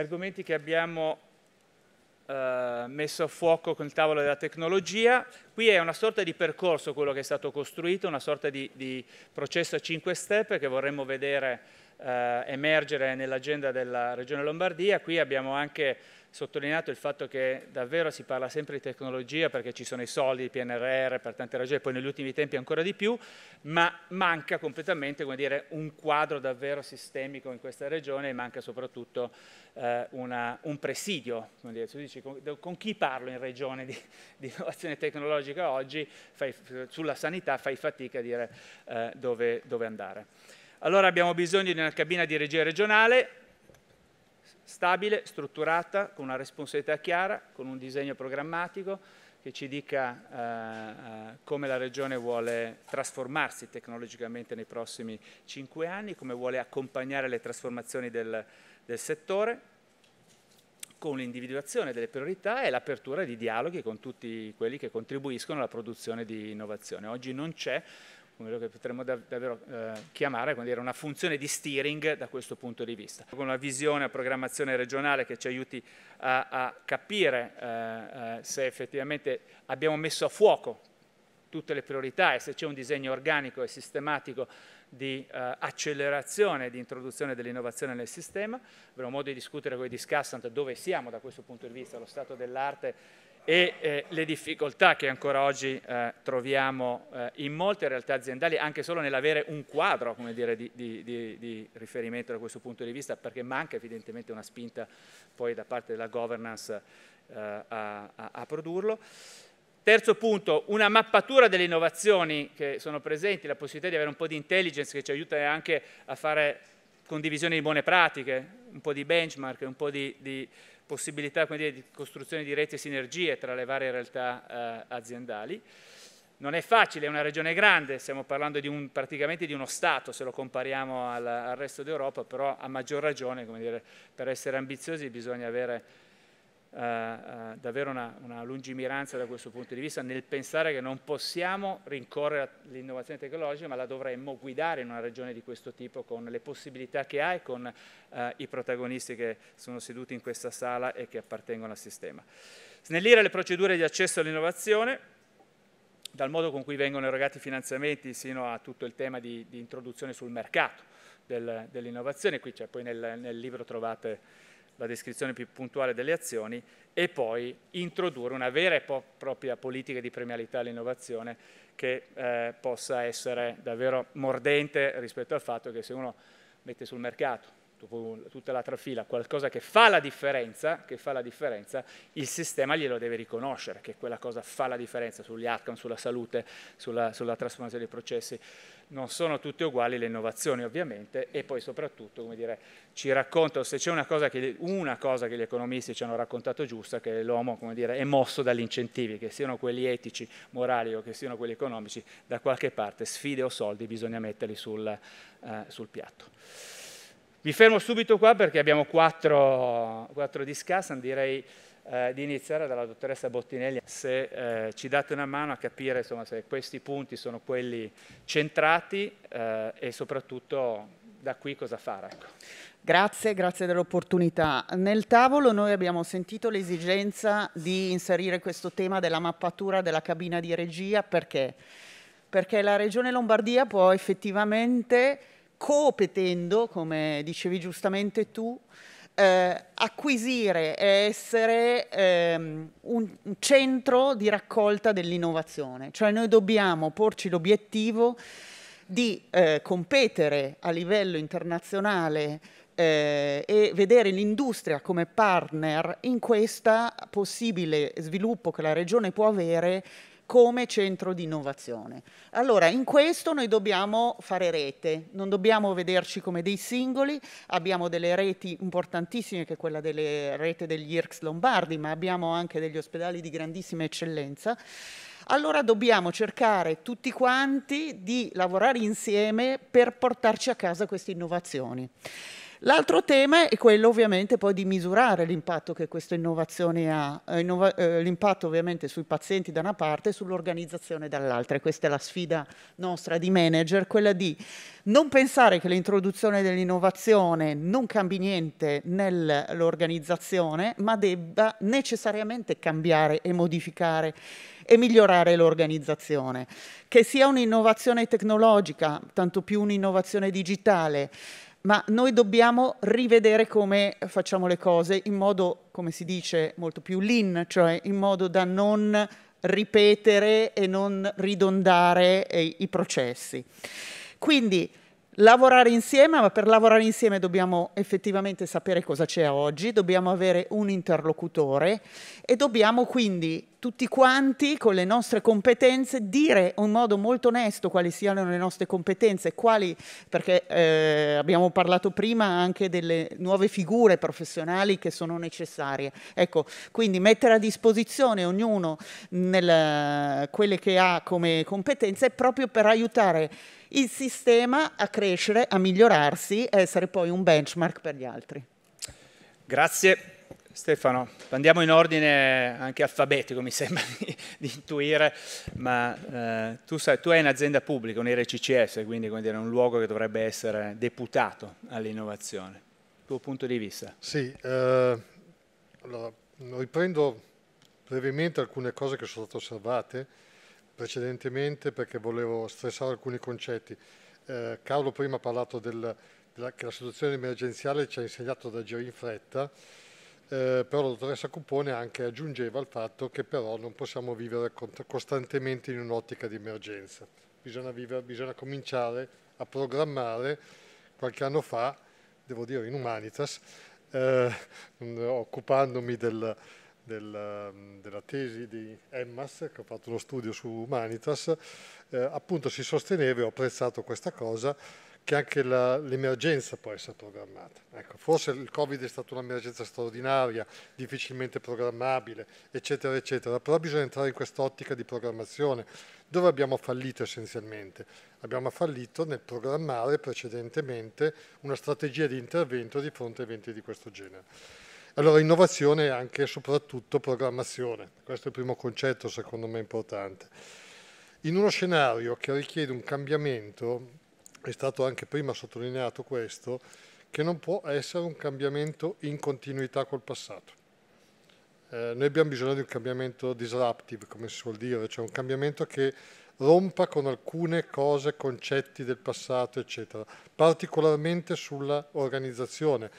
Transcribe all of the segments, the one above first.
argomenti che abbiamo eh, messo a fuoco con il tavolo della tecnologia. Qui è una sorta di percorso quello che è stato costruito, una sorta di, di processo a 5 step che vorremmo vedere eh, emergere nell'agenda della Regione Lombardia. Qui abbiamo anche sottolineato il fatto che davvero si parla sempre di tecnologia perché ci sono i soldi, il PNRR, per tante ragioni, poi negli ultimi tempi ancora di più, ma manca completamente dire, un quadro davvero sistemico in questa regione e manca soprattutto eh, una, un presidio. Come Dire, dici, con, con, chi parlo in regione di, di innovazione tecnologica oggi fai, sulla sanità fai fatica a dire eh, dove, dove andare. Allora abbiamo bisogno di una cabina di regia regionale, stabile, strutturata, con una responsabilità chiara, con un disegno programmatico che ci dica eh, eh, come la Regione vuole trasformarsi tecnologicamente nei prossimi cinque anni, come vuole accompagnare le trasformazioni del, del settore, con l'individuazione delle priorità e l'apertura di dialoghi con tutti quelli che contribuiscono alla produzione di innovazione. Oggi non c'è quello che potremmo dav davvero eh, chiamare dire, una funzione di steering da questo punto di vista, con una visione, a programmazione regionale che ci aiuti a, a capire eh, eh, se effettivamente abbiamo messo a fuoco tutte le priorità e se c'è un disegno organico e sistematico di eh, accelerazione e di introduzione dell'innovazione nel sistema. Avremo modo di discutere con i Discussant dove siamo da questo punto di vista, lo stato dell'arte e eh, le difficoltà che ancora oggi eh, troviamo eh, in molte realtà aziendali, anche solo nell'avere un quadro dire, di, di, di, riferimento da questo punto di vista, perché manca evidentemente una spinta poi da parte della governance eh, a, a, a produrlo. Terzo punto, una mappatura delle innovazioni che sono presenti, la possibilità di avere un po' di intelligence che ci aiuta anche a fare condivisione di buone pratiche, un po' di benchmark, un po' di, di possibilità dire, di costruzione di reti e sinergie tra le varie realtà eh, aziendali. Non è facile, è una regione grande, stiamo parlando di un, praticamente di uno Stato se lo compariamo al, al resto d'Europa, però a maggior ragione dire, per essere ambiziosi bisogna avere eh, eh, davvero una, una, lungimiranza da questo punto di vista nel pensare che non possiamo rincorrere l'innovazione tecnologica, ma la dovremmo guidare in una regione di questo tipo con le possibilità che ha e con eh, i protagonisti che sono seduti in questa sala e che appartengono al sistema. Snellire le procedure di accesso all'innovazione, dal modo con cui vengono erogati i finanziamenti sino a tutto il tema di, di introduzione sul mercato del, dell'innovazione, qui cioè, poi nel, nel libro trovate la descrizione più puntuale delle azioni e poi introdurre una vera e propria politica di premialità all'innovazione che eh, possa essere davvero mordente rispetto al fatto che se uno mette sul mercato tutta l'altra fila, qualcosa che fa la differenza, che fa la differenza, il sistema glielo deve riconoscere, che quella cosa fa la differenza sugli outcome, sulla salute, sulla, sulla trasformazione dei processi. Non sono tutte uguali le innovazioni ovviamente e poi soprattutto, come dire, ci raccontano se c'è una cosa che, una cosa che gli economisti ci hanno raccontato giusta, che l'uomo come dire, è mosso dagli incentivi, che siano quelli etici, morali o che siano quelli economici, da qualche parte sfide o soldi bisogna metterli sul, eh, sul piatto. Vi fermo subito qua perché abbiamo quattro, quattro discussion, direi eh, di iniziare dalla dottoressa Bottinelli. Se eh, ci date una mano a capire insomma, se questi punti sono quelli centrati eh, e soprattutto da qui cosa fare. Ecco. Grazie, grazie dell'opportunità. Nel tavolo noi abbiamo sentito l'esigenza di inserire questo tema della mappatura della cabina di regia perché? Perché la Regione Lombardia può effettivamente copetendo, come dicevi giustamente tu, eh, acquisire e essere ehm, un, un centro di raccolta dell'innovazione. Cioè noi dobbiamo porci l'obiettivo di eh, competere a livello internazionale eh, e vedere l'industria come partner in questo possibile sviluppo che la regione può avere come centro di innovazione. Allora, in questo noi dobbiamo fare rete, non dobbiamo vederci come dei singoli, abbiamo delle reti importantissime che è quella delle rete degli IRCS Lombardi, ma abbiamo anche degli ospedali di grandissima eccellenza. Allora dobbiamo cercare tutti quanti di lavorare insieme per portarci a casa queste innovazioni. L'altro tema è quello ovviamente poi di misurare l'impatto che questa innovazione ha, eh, eh, l'impatto ovviamente sui pazienti da una parte e sull'organizzazione dall'altra. E questa è la sfida nostra di manager, quella di non pensare che l'introduzione dell'innovazione non cambi niente nell'organizzazione, ma debba necessariamente cambiare e modificare e migliorare l'organizzazione. Che sia un'innovazione tecnologica, tanto più un'innovazione digitale, ma noi dobbiamo rivedere come facciamo le cose in modo, come si dice, molto più lean, cioè in modo da non ripetere e non ridondare eh, i processi. Quindi lavorare insieme, ma per lavorare insieme dobbiamo effettivamente sapere cosa c'è oggi, dobbiamo avere un interlocutore e dobbiamo quindi tutti quanti con le nostre competenze dire in modo molto onesto quali siano le nostre competenze, quali, perché eh, abbiamo parlato prima anche delle nuove figure professionali che sono necessarie. Ecco, quindi mettere a disposizione ognuno nel, quelle che ha come competenze proprio per aiutare il sistema a crescere, a migliorarsi e essere poi un benchmark per gli altri. Grazie. Stefano, andiamo in ordine anche alfabetico, mi sembra di, di intuire, ma eh, tu, sai, tu, hai un'azienda pubblica, un RCCS, quindi, quindi è un luogo che dovrebbe essere deputato all'innovazione. Tuo punto di vista? Sì, eh, allora, riprendo brevemente alcune cose che sono state osservate precedentemente perché volevo stressare alcuni concetti. Eh, Carlo prima ha parlato del, della, che la situazione emergenziale ci ha insegnato ad agire in fretta, eh, però la dottoressa Cupone anche aggiungeva il fatto che però non possiamo vivere costantemente in un'ottica di emergenza. Bisogna, vivere, bisogna cominciare a programmare. Qualche anno fa, devo dire in Humanitas, eh, occupandomi del, della, ehm, della tesi di Emmas, che ho fatto uno studio su Humanitas, eh, appunto si sosteneva, e ho apprezzato questa cosa, che anche l'emergenza può essere programmata. Ecco, forse il Covid è stata un'emergenza straordinaria, difficilmente programmabile, eccetera, eccetera, però bisogna entrare in quest'ottica di programmazione, dove abbiamo fallito essenzialmente. Abbiamo fallito nel programmare precedentemente una strategia di intervento di fronte a eventi di questo genere. Allora, innovazione è anche e soprattutto programmazione. Questo è il primo concetto, secondo me, importante. In uno scenario che richiede un cambiamento, è stato anche prima sottolineato questo, che non può essere un cambiamento in continuità col passato. Eh, noi abbiamo bisogno di un cambiamento disruptive, come si suol dire, cioè un cambiamento che rompa con alcune cose, concetti del passato, eccetera, particolarmente sulla organizzazione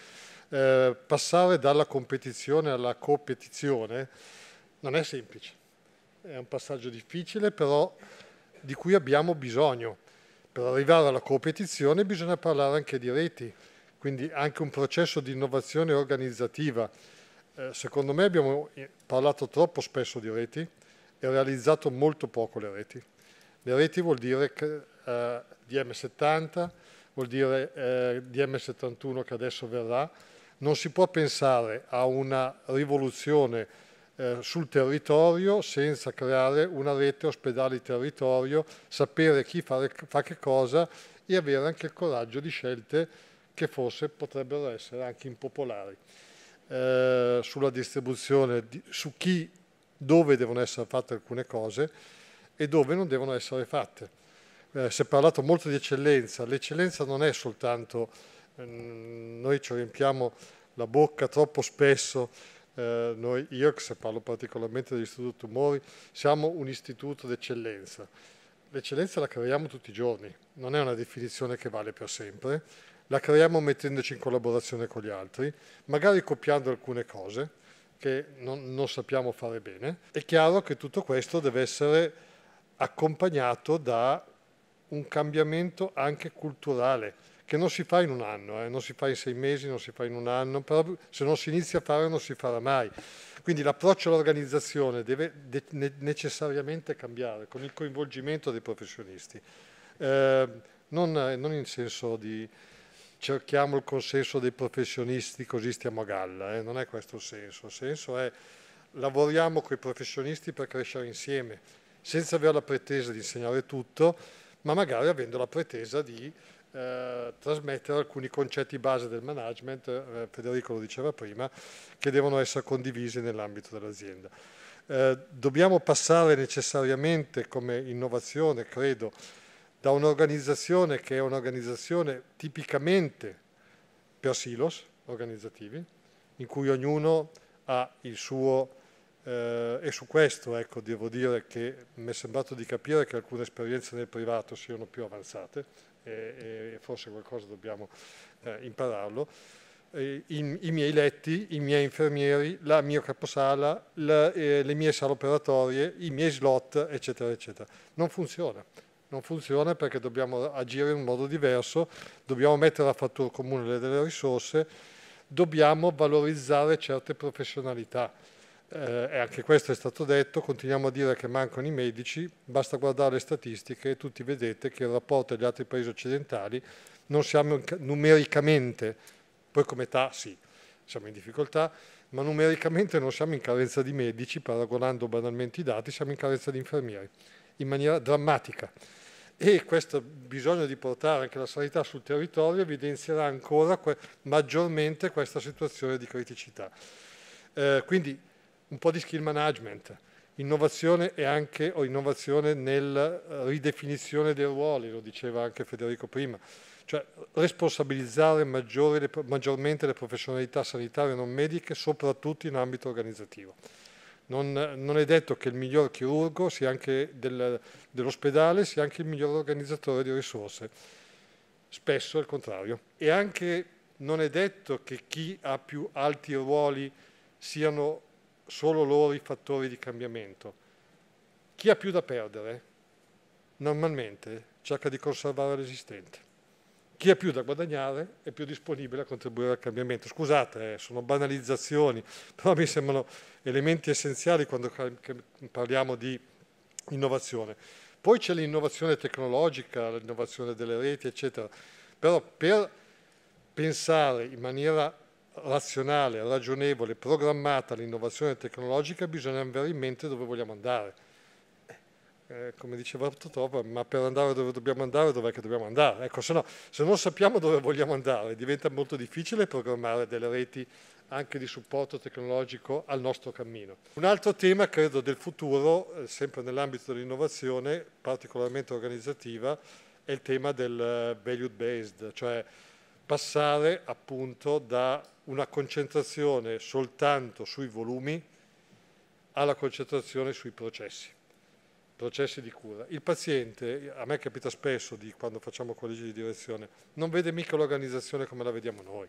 eh, passare dalla competizione alla competizione non è semplice, è un passaggio difficile, però di cui abbiamo bisogno. Per arrivare alla competizione bisogna parlare anche di reti, quindi anche un processo di innovazione organizzativa. Eh, secondo me abbiamo eh, parlato troppo spesso di reti e realizzato molto poco le reti. Le reti vuol dire che, eh, DM70, vuol dire eh, DM71 che adesso verrà, non si può pensare a una rivoluzione eh, sul territorio senza creare una rete ospedali-territorio, sapere chi fare, fa che cosa e avere anche il coraggio di scelte che forse potrebbero essere anche impopolari eh, sulla distribuzione, di, su chi, dove devono essere fatte alcune cose e dove non devono essere fatte. Eh, si è parlato molto di eccellenza, l'eccellenza non è soltanto, eh, noi ci riempiamo la bocca troppo spesso. Eh, noi, io se parlo particolarmente dell'Istituto Tumori, siamo un istituto d'eccellenza. L'eccellenza la creiamo tutti i giorni, non è una definizione che vale per sempre, la creiamo mettendoci in collaborazione con gli altri, magari copiando alcune cose che non, non sappiamo fare bene. È chiaro che tutto questo deve essere accompagnato da un cambiamento anche culturale, che non si fa in un anno, eh, non si fa in sei mesi, non si fa in un anno, però se non si inizia a fare non si farà mai. Quindi l'approccio all'organizzazione deve de ne necessariamente cambiare con il coinvolgimento dei professionisti, eh, non, non, in senso di cerchiamo il consenso dei professionisti così stiamo a galla, eh, non è questo il senso, il senso è lavoriamo con i professionisti per crescere insieme, senza avere la pretesa di insegnare tutto, ma magari avendo la pretesa di eh, trasmettere alcuni concetti base del management, eh, Federico lo diceva prima, che devono essere condivisi nell'ambito dell'azienda. Eh, dobbiamo passare necessariamente come innovazione, credo, da un'organizzazione che è un'organizzazione tipicamente per silos organizzativi, in cui ognuno ha il suo... Eh, e su questo ecco, devo dire che mi è sembrato di capire che alcune esperienze nel privato siano più avanzate, e, e forse qualcosa dobbiamo eh, impararlo. In, i miei letti, i miei infermieri, la mia caposala, la, eh, le mie sale operatorie, i miei slot, eccetera, eccetera. Non funziona. Non funziona perché dobbiamo agire in un modo diverso, dobbiamo mettere a fattura comune delle risorse, dobbiamo valorizzare certe professionalità eh, e anche questo è stato detto, continuiamo a dire che mancano i medici, basta guardare le statistiche e tutti vedete che il rapporto agli altri paesi occidentali non siamo numericamente, poi come età sì, siamo in difficoltà, ma numericamente non siamo in carenza di medici, paragonando banalmente i dati, siamo in carenza di infermieri, in maniera drammatica. E questo bisogno di portare anche la sanità sul territorio evidenzierà ancora maggiormente questa situazione di criticità. Eh, quindi un po' di skill management, innovazione e anche o innovazione nella eh, ridefinizione dei ruoli, lo diceva anche Federico prima, cioè responsabilizzare maggiore, maggiormente le professionalità sanitarie non mediche, soprattutto in ambito organizzativo. Non, non è detto che il miglior chirurgo del, dell'ospedale sia anche il miglior organizzatore di risorse, spesso è il contrario. E anche non è detto che chi ha più alti ruoli siano solo loro i fattori di cambiamento. Chi ha più da perdere normalmente cerca di conservare l'esistente. Chi ha più da guadagnare è più disponibile a contribuire al cambiamento. Scusate, eh, sono banalizzazioni, però mi sembrano elementi essenziali quando parliamo di innovazione. Poi c'è l'innovazione tecnologica, l'innovazione delle reti, eccetera. Però per pensare in maniera razionale, ragionevole, programmata l'innovazione tecnologica, bisogna avere in mente dove vogliamo andare. Eh, come diceva Totò, ma per andare dove dobbiamo andare, dov'è che dobbiamo andare? Ecco, se, no, se non sappiamo dove vogliamo andare, diventa molto difficile programmare delle reti anche di supporto tecnologico al nostro cammino. Un altro tema, credo, del futuro, eh, sempre nell'ambito dell'innovazione, particolarmente organizzativa, è il tema del value-based, cioè passare appunto da una concentrazione soltanto sui volumi alla concentrazione sui processi, processi di cura. Il paziente, a me capita spesso di, quando facciamo collegi di direzione, non vede mica l'organizzazione come la vediamo noi.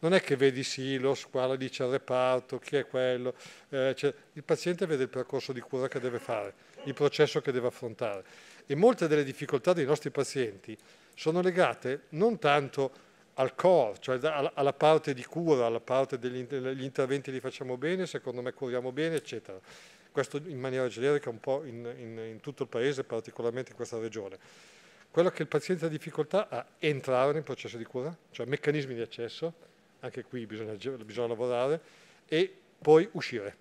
Non è che vedi silos, qua la dice il reparto, chi è quello. Eh, cioè, il paziente vede il percorso di cura che deve fare, il processo che deve affrontare. E molte delle difficoltà dei nostri pazienti sono legate non tanto a al core, cioè alla parte di cura, alla parte degli interventi li facciamo bene, secondo me curiamo bene, eccetera. Questo in maniera generica un po' in, in, in tutto il paese, particolarmente in questa regione. Quello che il paziente ha difficoltà a entrare nel processo di cura, cioè meccanismi di accesso, anche qui bisogna, bisogna lavorare, e poi uscire.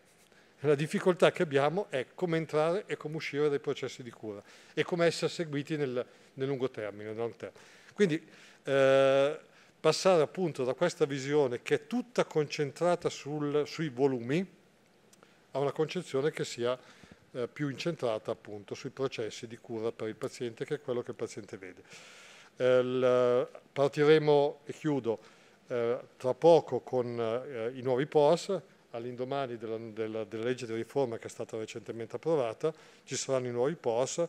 La difficoltà che abbiamo è come entrare e come uscire dai processi di cura e come essere seguiti nel, nel lungo termine, nel long term. Quindi eh, passare appunto da questa visione che è tutta concentrata sul, sui volumi a una concezione che sia eh, più incentrata appunto sui processi di cura per il paziente, che è quello che il paziente vede. Eh, l, partiremo, e chiudo, eh, tra poco con eh, i nuovi POS, all'indomani della, della, della, legge di riforma che è stata recentemente approvata, ci saranno i nuovi POS.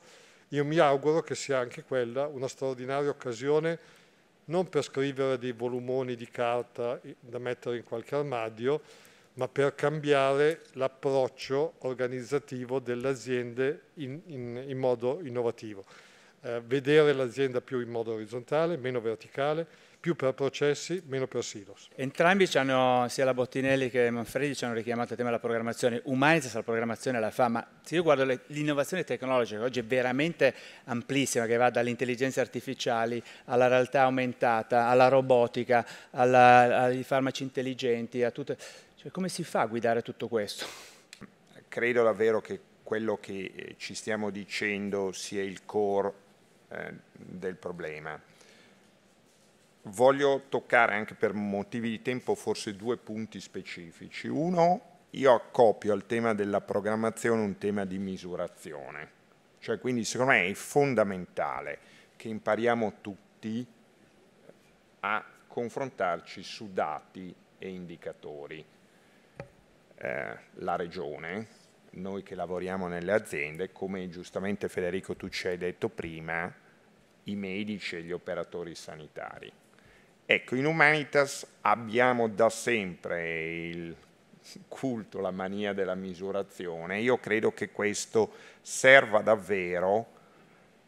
Io mi auguro che sia anche quella una straordinaria occasione non per scrivere dei volumoni di carta da mettere in qualche armadio, ma per cambiare l'approccio organizzativo delle aziende in, in, in modo innovativo. Eh, vedere l'azienda più in modo orizzontale, meno verticale, più per processi, meno per silos. Entrambi, hanno, sia la Bottinelli che Manfredi, ci hanno richiamato il tema della programmazione. Humanitas la programmazione la fa, ma se io guardo l'innovazione tecnologica, che oggi è veramente amplissima, che va dalle intelligenze artificiali alla realtà aumentata, alla robotica, alla, ai farmaci intelligenti, a tutto... Cioè, come si fa a guidare tutto questo? Credo davvero che quello che eh, ci stiamo dicendo sia il core eh, del problema voglio toccare anche per motivi di tempo forse due punti specifici. Uno, io accoppio al tema della programmazione un tema di misurazione. Cioè, quindi secondo me è fondamentale che impariamo tutti a confrontarci su dati e indicatori. Eh, la regione, noi che lavoriamo nelle aziende, come giustamente Federico tu ci hai detto prima, i medici e gli operatori sanitari Ecco, in Humanitas abbiamo da sempre il culto, la mania della misurazione. Io credo che questo serva davvero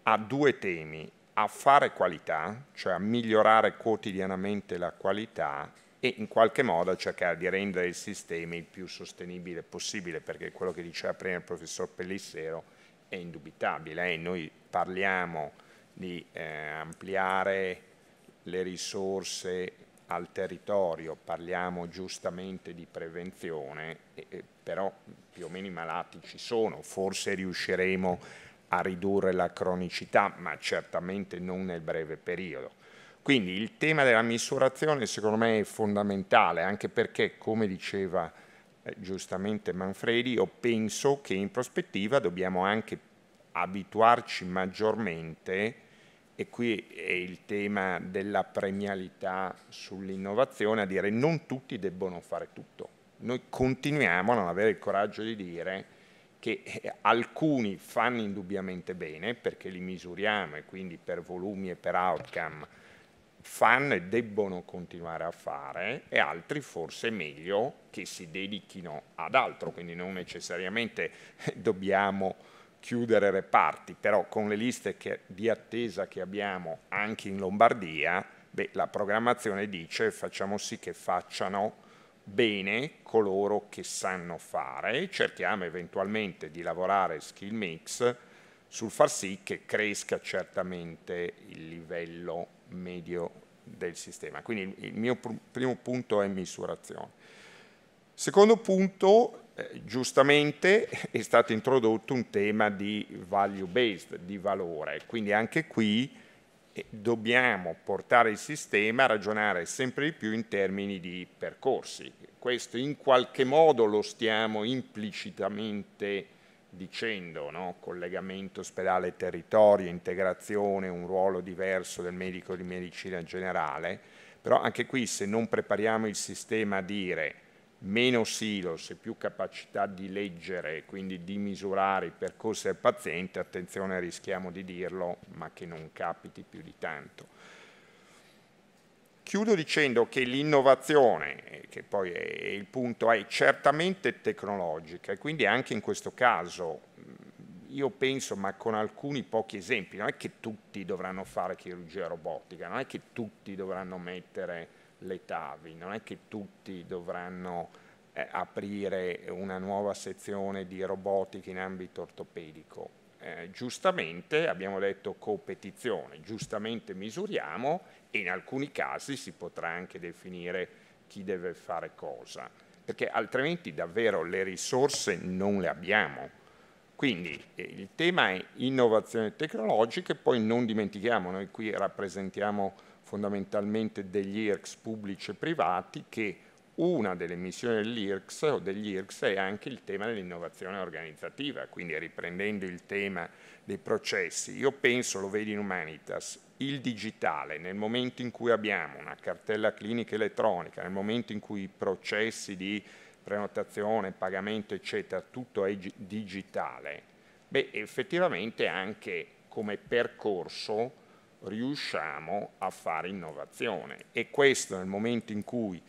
a due temi, a fare qualità, cioè a migliorare quotidianamente la qualità e in qualche modo cercare di rendere il sistema il più sostenibile possibile, perché quello che diceva prima il professor Pellissero è indubitabile. Eh? Noi parliamo di eh, ampliare le risorse al territorio, parliamo giustamente di prevenzione, però più o meno i malati ci sono, forse riusciremo a ridurre la cronicità, ma certamente non nel breve periodo. Quindi il tema della misurazione secondo me è fondamentale, anche perché, come diceva eh, giustamente Manfredi, io penso che in prospettiva dobbiamo anche abituarci maggiormente e qui è il tema della premialità sull'innovazione, a dire non tutti debbono fare tutto. Noi continuiamo a non avere il coraggio di dire che eh, alcuni fanno indubbiamente bene, perché li misuriamo e quindi per volumi e per outcome fanno e debbono continuare a fare, e altri forse è meglio che si dedichino ad altro, quindi non necessariamente dobbiamo chiudere reparti, però con le liste che, di attesa che abbiamo anche in Lombardia, beh, la programmazione dice facciamo sì che facciano bene coloro che sanno fare e cerchiamo eventualmente di lavorare skill mix sul far sì che cresca certamente il livello medio del sistema. Quindi il mio pr primo punto è misurazione. Secondo punto eh, giustamente è stato introdotto un tema di value based, di valore, quindi anche qui eh, dobbiamo portare il sistema a ragionare sempre di più in termini di percorsi. Questo in qualche modo lo stiamo implicitamente dicendo, no? collegamento ospedale-territorio, integrazione, un ruolo diverso del medico di medicina generale, però anche qui se non prepariamo il sistema a dire meno silos e più capacità di leggere, quindi di misurare i percorsi del paziente, attenzione rischiamo di dirlo, ma che non capiti più di tanto. Chiudo dicendo che l'innovazione, che poi è il punto, è certamente tecnologica e quindi anche in questo caso io penso, ma con alcuni pochi esempi, non è che tutti dovranno fare chirurgia robotica, non è che tutti dovranno mettere le TAVI, non è che tutti dovranno eh, aprire una nuova sezione di robotica in ambito ortopedico. Eh, giustamente abbiamo detto competizione, giustamente misuriamo e in alcuni casi si potrà anche definire chi deve fare cosa, perché altrimenti davvero le risorse non le abbiamo. Quindi eh, il tema è innovazione tecnologica e poi non dimentichiamo, noi qui rappresentiamo fondamentalmente degli IRCS pubblici e privati che una delle missioni dell'IRCS o degli IRCS è anche il tema dell'innovazione organizzativa, quindi riprendendo il tema dei processi. Io penso, lo vedi in Humanitas, il digitale, nel momento in cui abbiamo una cartella clinica elettronica, nel momento in cui i processi di prenotazione, pagamento, eccetera, tutto è digitale, beh, effettivamente anche come percorso riusciamo a fare innovazione e questo nel momento in cui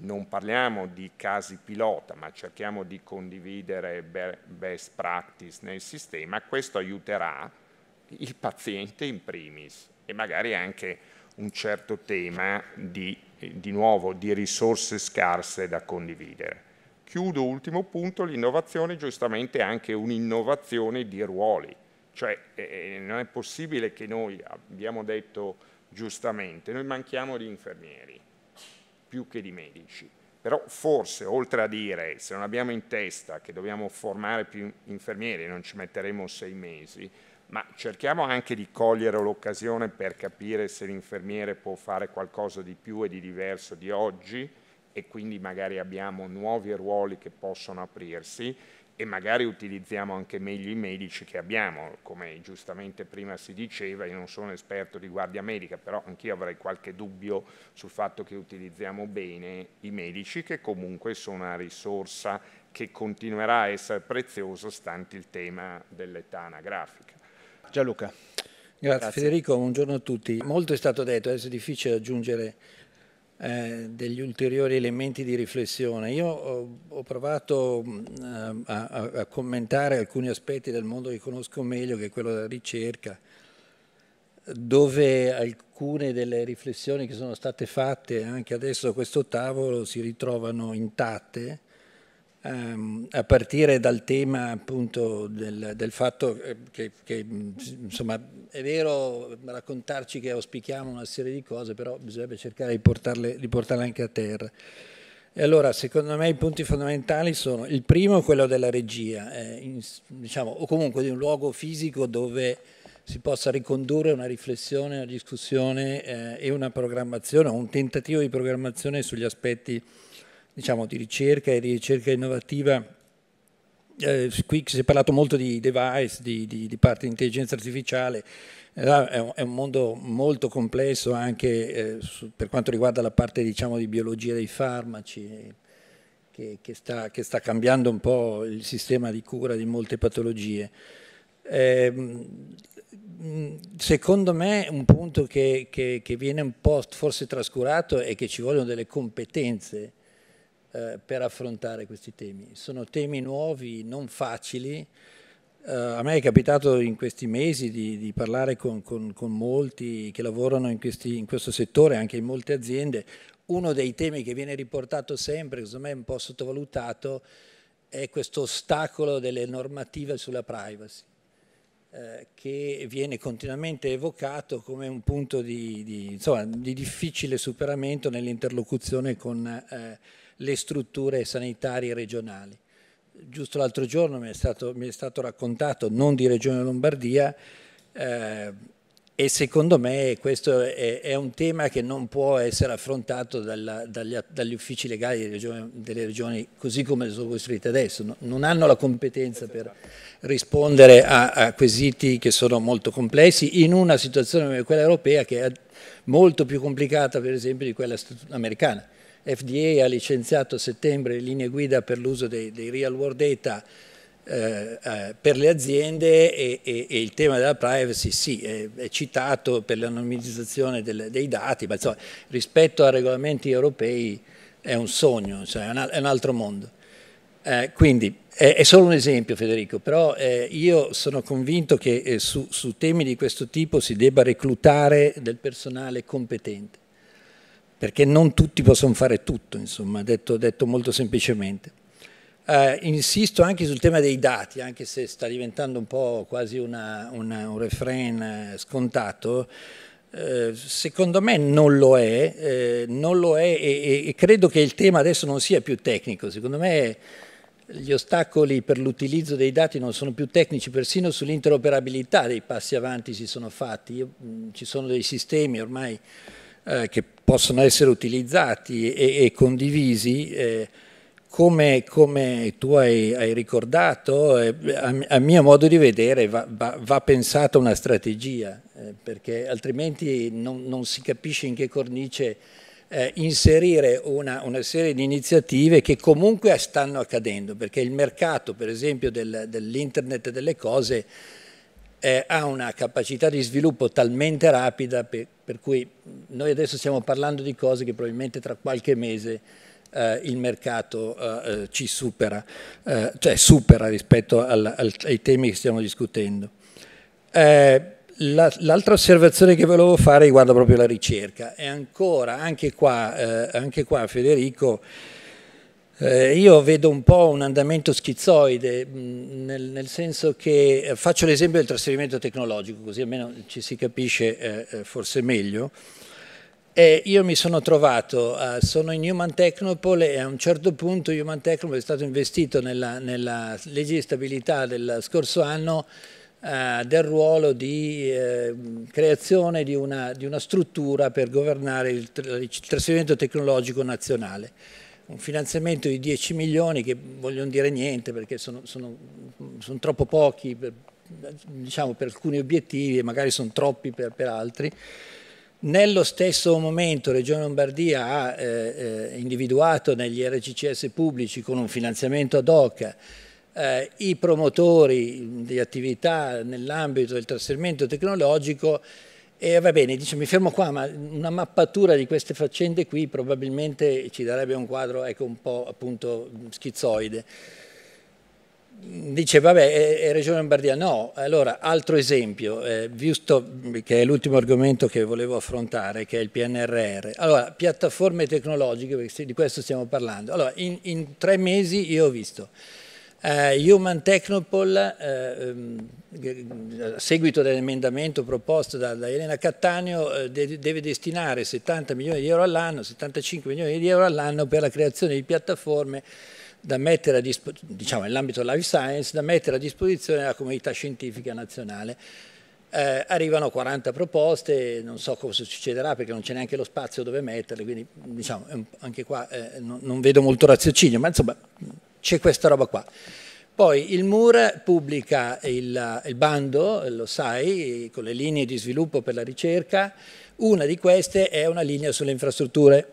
non parliamo di casi pilota ma cerchiamo di condividere best practice nel sistema, questo aiuterà il paziente in primis e magari anche un certo tema di, di nuovo di risorse scarse da condividere. Chiudo ultimo punto, l'innovazione giustamente è anche un'innovazione di ruoli cioè eh, eh, non è possibile che noi, abbiamo detto giustamente, noi manchiamo di infermieri più che di medici. Però forse, oltre a dire, se non abbiamo in testa che dobbiamo formare più infermieri, non ci metteremo sei mesi, ma cerchiamo anche di cogliere l'occasione per capire se l'infermiere può fare qualcosa di più e di diverso di oggi e quindi magari abbiamo nuovi ruoli che possono aprirsi e magari utilizziamo anche meglio i medici che abbiamo, come giustamente prima si diceva, io non sono esperto di guardia medica, però anch'io avrei qualche dubbio sul fatto che utilizziamo bene i medici, che comunque sono una risorsa che continuerà a essere preziosa stante il tema dell'età anagrafica. Gianluca. Grazie, Grazie. Federico, buongiorno a tutti. Molto è stato detto, adesso è difficile aggiungere eh, degli ulteriori elementi di riflessione. Io ho, ho provato eh, a, a, commentare alcuni aspetti del mondo che conosco meglio, che è quello della ricerca, dove alcune delle riflessioni che sono state fatte anche adesso a questo tavolo si ritrovano intatte Um, a partire dal tema appunto del, del fatto eh, che, che, insomma è vero raccontarci che auspichiamo una serie di cose, però bisognerebbe cercare di portarle, di portarle anche a terra. E allora, secondo me i punti fondamentali sono il primo, quello della regia, eh, in, diciamo, o comunque di un luogo fisico dove si possa ricondurre una riflessione, una discussione eh, e una programmazione, o un tentativo di programmazione sugli aspetti diciamo, di ricerca e di ricerca innovativa, eh, qui si è parlato molto di device, di, di, di parte di intelligenza artificiale, è un, è un, mondo molto complesso anche eh, su, per quanto riguarda la parte diciamo, di biologia dei farmaci, che, che, sta, che, sta, cambiando un po' il sistema di cura di molte patologie. Eh, secondo me un punto che, che, viene un po' forse trascurato è che ci vogliono delle competenze eh, per affrontare questi temi. Sono temi nuovi, non facili. Eh, a me è capitato in questi mesi di, di parlare con, con, con, molti che lavorano in, questi, in questo settore, anche in molte aziende. Uno dei temi che viene riportato sempre, secondo me è un po' sottovalutato, è questo ostacolo delle normative sulla privacy eh, che viene continuamente evocato come un punto di, di, insomma, di difficile superamento nell'interlocuzione con eh, le strutture sanitarie regionali. Giusto l'altro giorno mi è, stato, mi è, stato, raccontato, non di Regione Lombardia, eh, e secondo me questo è, è, un tema che non può essere affrontato dalla, dagli, dagli, uffici legali delle regioni, delle regioni, così come sono costruite adesso. No, non hanno la competenza per rispondere a, a, quesiti che sono molto complessi in una situazione come quella europea che è molto più complicata per esempio di quella americana. FDA ha licenziato a settembre le linee guida per l'uso dei, dei, real world data eh, eh, per le aziende e, e, e, il tema della privacy sì, è, è citato per l'anonimizzazione dei dati, ma insomma, rispetto a regolamenti europei è un sogno, cioè è, un, è, un, altro mondo. Eh, quindi è, è, solo un esempio Federico, però eh, io sono convinto che eh, su, su temi di questo tipo si debba reclutare del personale competente perché non tutti possono fare tutto, insomma, detto, detto molto semplicemente. Eh, insisto anche sul tema dei dati, anche se sta diventando un po' quasi una, una, un refrain eh, scontato, eh, secondo me non lo è, eh, non lo è e, credo che il tema adesso non sia più tecnico, secondo me gli ostacoli per l'utilizzo dei dati non sono più tecnici, persino sull'interoperabilità dei passi avanti si sono fatti, ci sono dei sistemi ormai eh, che possono essere utilizzati e, e condivisi. Eh, come, come, tu hai, hai ricordato, eh, a, a, mio modo di vedere va, va, va pensata una strategia, eh, perché altrimenti non, non, si capisce in che cornice eh, inserire una, una, serie di iniziative che comunque stanno accadendo, perché il mercato, per esempio, del, dell'internet delle cose eh, ha una capacità di sviluppo talmente rapida per, per cui noi adesso stiamo parlando di cose che probabilmente tra qualche mese eh, il mercato eh, eh ci supera, eh, cioè supera rispetto al, al, ai temi che stiamo discutendo. Eh, l'altra la, osservazione che volevo fare riguarda proprio la ricerca e ancora, anche qua, eh, anche qua Federico eh, io vedo un po' un andamento schizzoide, mh, mm, nel, nel, senso che eh, faccio l'esempio del trasferimento tecnologico, così almeno ci si capisce eh, eh forse meglio. E io mi sono trovato, sono in Human Technopole e a un certo punto Human Technopole è stato investito nella, nella legge di stabilità del scorso anno eh, del ruolo di eh, creazione di una, di una, struttura per governare il, il trasferimento tecnologico nazionale un finanziamento di 10 milioni che vogliono dire niente perché sono, sono, sono troppo pochi per, diciamo, per, alcuni obiettivi e magari sono troppi per, per altri. Nello stesso momento Regione Lombardia ha eh, eh individuato negli RCCS pubblici con un finanziamento ad hoc eh, i promotori di attività nell'ambito del trasferimento tecnologico e va bene, dice mi fermo qua, ma una mappatura di queste faccende qui probabilmente ci darebbe un quadro ecco, un po' appunto schizoide. Dice vabbè, è, è Regione Lombardia, no. Allora, altro esempio, eh, visto che è l'ultimo argomento che volevo affrontare, che è il PNRR. Allora, piattaforme tecnologiche, di questo stiamo parlando. Allora, in, in tre mesi io ho visto Uh, Human Technopol, uh, eh, ehm, a seguito dell'emendamento proposto da, da, Elena Cattaneo, uh, de deve destinare 70 milioni di euro all'anno, 75 milioni di euro all'anno per la creazione di piattaforme diciamo, nell'ambito life science, da mettere a disposizione della comunità scientifica nazionale. Eh, arrivano 40 proposte, non so cosa succederà perché non c'è neanche lo spazio dove metterle, quindi diciamo, anche qua eh, non, non vedo molto raziocinio, ma insomma c'è questa roba qua. Poi il MUR pubblica il, il, bando, lo sai, con le linee di sviluppo per la ricerca. Una di queste è una linea sulle infrastrutture,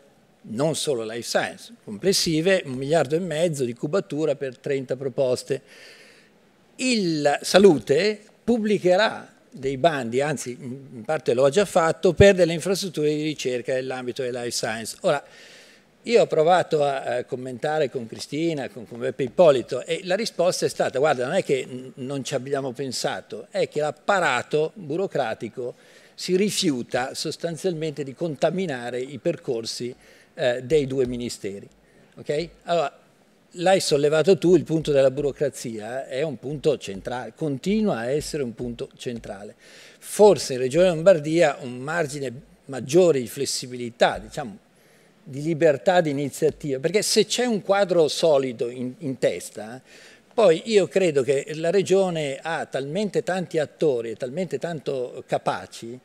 non solo life science, complessive, un miliardo e mezzo di cubatura per 30 proposte. Il Salute pubblicherà dei bandi, anzi in parte lo ha già fatto, per delle infrastrutture di ricerca nell'ambito delle life science. Ora, io ho provato a eh, commentare con Cristina, con, con Beppe Ippolito e la risposta è stata guarda non è che non ci abbiamo pensato, è che l'apparato burocratico si rifiuta sostanzialmente di contaminare i percorsi eh, dei due ministeri. Okay? Allora, l'hai sollevato tu, il punto della burocrazia è un punto centrale, continua a essere un punto centrale. Forse in Regione Lombardia un margine maggiore di flessibilità, diciamo di libertà di iniziativa, perché se c'è un quadro solido in, in testa, poi io credo che la Regione ha talmente tanti attori e talmente tanto capaci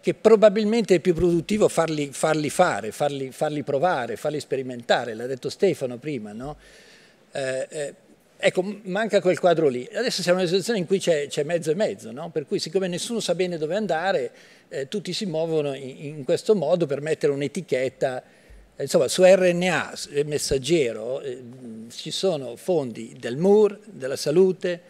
che probabilmente è più produttivo farli, farli fare, farli, farli, provare, farli sperimentare, l'ha detto Stefano prima, no? eh, eh, ecco, manca quel quadro lì. Adesso siamo in una situazione in cui c'è, mezzo e mezzo, no? per cui siccome nessuno sa bene dove andare, eh, tutti si muovono in, in questo modo per mettere un'etichetta Insomma, su RNA e Messaggero eh, ci sono fondi del MUR, della salute,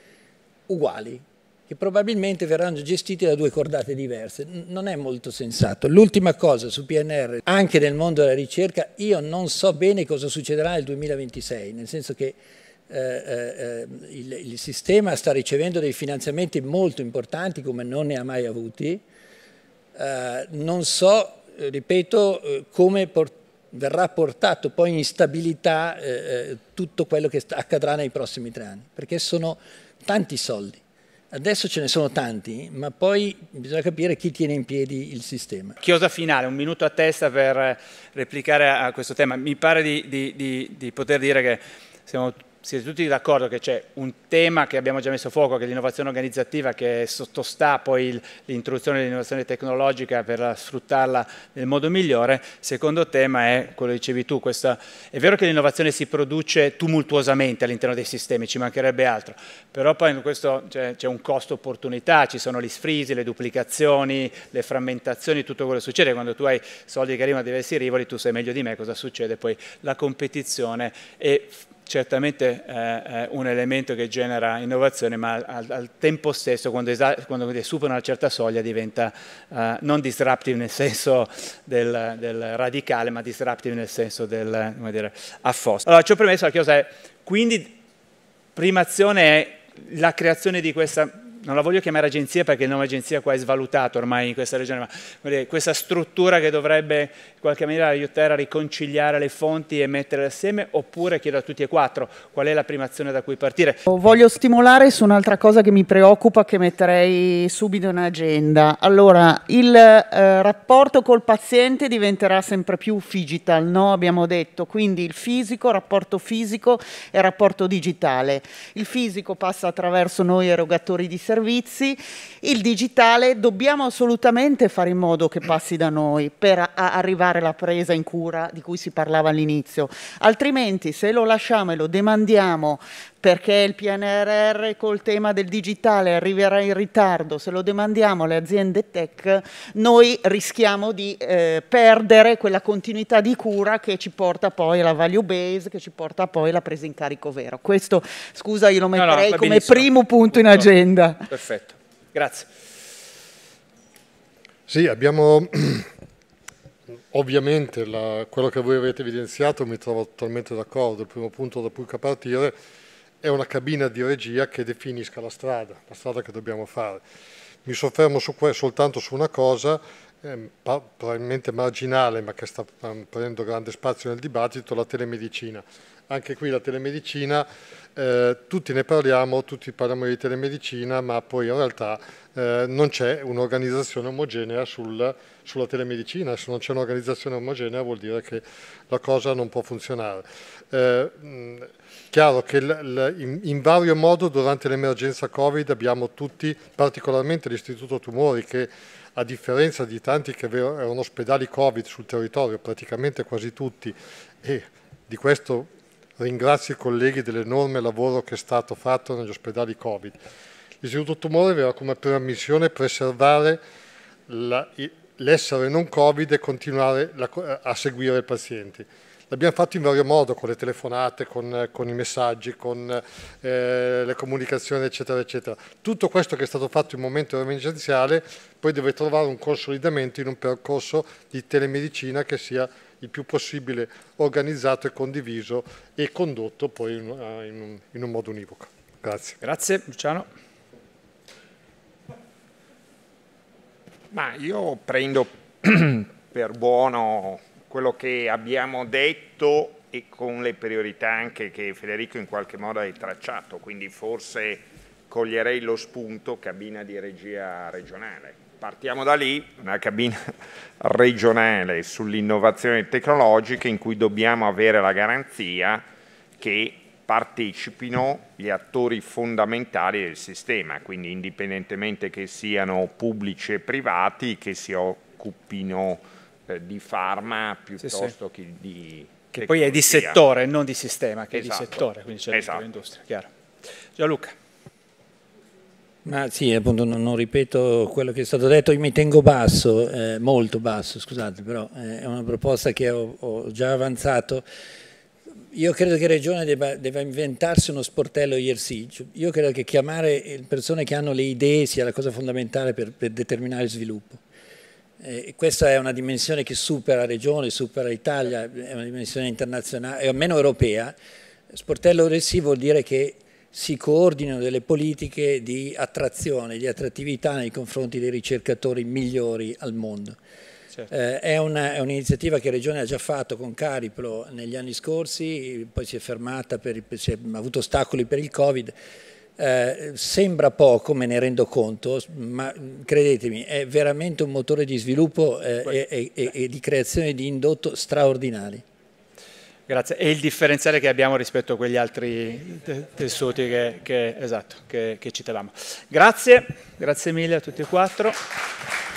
uguali, che probabilmente verranno gestiti da due cordate diverse. Non è molto sensato. L'ultima cosa su PNR, anche nel mondo della ricerca, io non so bene cosa succederà nel 2026, nel senso che eh, eh, il, il, sistema sta ricevendo dei finanziamenti molto importanti come non ne ha mai avuti. Eh, non so, ripeto, eh, come portare verrà portato poi in stabilità eh, eh tutto quello che accadrà nei prossimi tre anni, perché sono tanti soldi. Adesso ce ne sono tanti, ma poi bisogna capire chi tiene in piedi il sistema. Chiosa finale, un minuto a testa per eh, replicare a questo tema. Mi pare di, di, di, di poter dire che siamo siete tutti d'accordo che c'è un tema che abbiamo già messo a fuoco, che è l'innovazione organizzativa, che sottostà poi l'introduzione dell'innovazione tecnologica per sfruttarla nel modo migliore. secondo tema è quello che dicevi tu, questa, è vero che l'innovazione si produce tumultuosamente all'interno dei sistemi, ci mancherebbe altro, però poi in questo c'è cioè, un costo opportunità, ci sono gli sfrisi, le duplicazioni, le frammentazioni, tutto quello che succede. Quando tu hai soldi che arrivano a diversi rivoli, tu sai meglio di me cosa succede, poi la competizione e certamente eh, eh, un elemento che genera innovazione, ma al, al tempo stesso, quando, quando, supera una certa soglia, diventa eh, non disruptive nel senso del, del, radicale, ma disruptive nel senso del come dire, affosso. Allora, ci ho premesso la chiosa, quindi prima azione è la creazione di questa non la voglio chiamare agenzia perché il nome agenzia qua è svalutato ormai in questa regione, ma questa struttura che dovrebbe in qualche maniera aiutare a riconciliare le fonti e metterle assieme, oppure chiedo a tutti e quattro qual è la prima azione da cui partire. Voglio stimolare su un'altra cosa che mi preoccupa, che metterei subito in agenda. Allora, il eh, rapporto col paziente diventerà sempre più digital, no? abbiamo detto, quindi il fisico, rapporto fisico e rapporto digitale. Il fisico passa attraverso noi erogatori di servizi, servizi, il digitale dobbiamo assolutamente fare in modo che passi da noi per arrivare alla presa in cura di cui si parlava all'inizio, altrimenti se lo lasciamo e lo demandiamo perché il PNRR col tema del digitale arriverà in ritardo, se lo demandiamo alle aziende tech, noi rischiamo di eh, perdere quella continuità di cura che ci porta poi alla value base, che ci porta poi alla presa in carico vero. Questo, scusa, io lo metterei no, no, come primo punto in agenda. Perfetto, grazie. Sì, abbiamo ovviamente la, quello che voi avete evidenziato mi trovo totalmente d'accordo, il primo punto da cui partire è una cabina di regia che definisca la strada, la strada che dobbiamo fare. Mi soffermo su questo, soltanto su una cosa, eh, probabilmente marginale, ma che sta ehm, prendendo grande spazio nel dibattito, la telemedicina anche qui la telemedicina, eh, tutti ne parliamo, tutti parliamo di telemedicina, ma poi in realtà eh, non c'è un'organizzazione omogenea sul, sulla telemedicina. Se non c'è un'organizzazione omogenea vuol dire che la cosa non può funzionare. Eh, mh, chiaro che l, l, in, in, vario modo durante l'emergenza Covid abbiamo tutti, particolarmente l'Istituto Tumori, che a differenza di tanti che erano ospedali Covid sul territorio, praticamente quasi tutti, e di questo Ringrazio i colleghi dell'enorme lavoro che è stato fatto negli ospedali Covid. L'Istituto Tumore aveva come prima missione preservare l'essere non Covid e continuare la, a seguire i pazienti. L'abbiamo fatto in vario modo, con le telefonate, con, con i messaggi, con eh, le comunicazioni, eccetera, eccetera. Tutto questo che è stato fatto in momento emergenziale poi deve trovare un consolidamento in un percorso di telemedicina che sia il più possibile organizzato e condiviso e condotto poi in, eh, in, un, in un modo univoco. Grazie. Grazie Luciano. Ma io prendo per buono quello che abbiamo detto e con le priorità anche che Federico in qualche modo ha tracciato, quindi forse coglierei lo spunto cabina di regia regionale Partiamo da lì, una cabina regionale sull'innovazione tecnologica in cui dobbiamo avere la garanzia che partecipino gli attori fondamentali del sistema, quindi indipendentemente che siano pubblici e privati, che si occupino eh, di farma piuttosto sì, sì. che di... Che poi è di settore, non di sistema, che esatto. è di esatto. settore, quindi c'è esatto. l'industria, chiaro. Gianluca. Ma sì, appunto non, non, ripeto quello che è stato detto, io mi tengo basso, eh, molto basso, scusate, però eh, è una proposta che ho, ho, già avanzato. Io credo che la Regione debba, debba inventarsi uno sportello IRC, cioè, io credo che chiamare persone che hanno le idee sia la cosa fondamentale per, per determinare il sviluppo. Eh, questa è una dimensione che supera la Regione, supera l'Italia, è una dimensione internazionale, almeno europea. Sportello IRC vuol dire che si coordinano delle politiche di attrazione, di attrattività nei confronti dei ricercatori migliori al mondo. Certo. Eh, è, un'iniziativa che la Regione ha già fatto con Cariplo negli anni scorsi, poi si è fermata, per, si è, ha avuto ostacoli per il Covid. Eh, sembra poco, me ne rendo conto, ma credetemi, è veramente un motore di sviluppo eh, e, e, e di creazione di indotto straordinari. Grazie. E il differenziale che abbiamo rispetto a quegli altri tessuti che, che, esatto, che, che citavamo. Grazie, grazie mille a tutti e quattro.